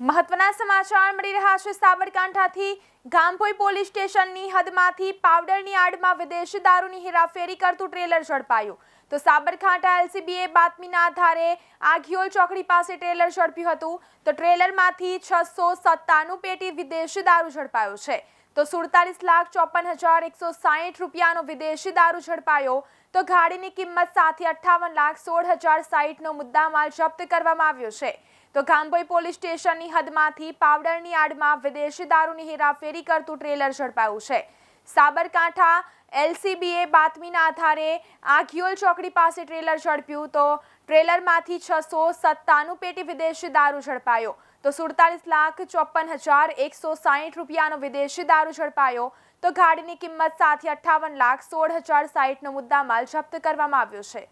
મહત્વના સમાચાર મળી રહ્યા છે સાબરકાંઠાથી ગામભોઈ પોલીસ સ્ટેશનની હદમાંથી પાવડરની આડમાં વિદેશી દારૂની હેરાફેરી કરતું ટ્રેલર ઝડપાયું તો સાબરકાંઠા એલસીબીએ બાતમીના આધારે આ ઘિયોલ ચોકડી પાસે ટ્રેલર ઝડપ્યું હતું તો ટ્રેલરમાંથી છસો સત્તાણું પેટી વિદેશી દારૂ ઝડપાયો છે તો સુડતાલીસ લાખ ચોપન હજાર એકસો સાહીઠ રૂપિયાનો વિદેશી દારૂ ઝડપાયો તો ગાડીની કિંમત સાથે અઠ્ઠાવન લાખ સોળ હજાર સાહીઠનો મુદ્દામાલ જપ્ત કરવામાં આવ્યો છે તો ખાંભોઈ પોલીસ સ્ટેશનની હદમાંથી પાવડરની આડમાં વિદેશી દારૂની હેરાફેરી કરતું ટ્રેલર ઝડપાયું છે સાબરકાંઠા એલસીબીએ બાતમીના આધારે આ આઘિયોલ ચોકડી પાસે ટ્રેલર ઝડપ્યું તો ટ્રેલરમાંથી છસો સત્તાનું પેટી વિદેશી દારૂ ઝડપાયો તો સુડતાલીસ લાખ ચોપન હજાર એકસો સાહીઠ રૂપિયાનો વિદેશી દારૂ ઝડપાયો તો ગાડીની કિંમત સાથે અઠ્ઠાવન લાખ સોળ હજાર સાહીઠનો મુદ્દામાલ જપ્ત કરવામાં આવ્યો છે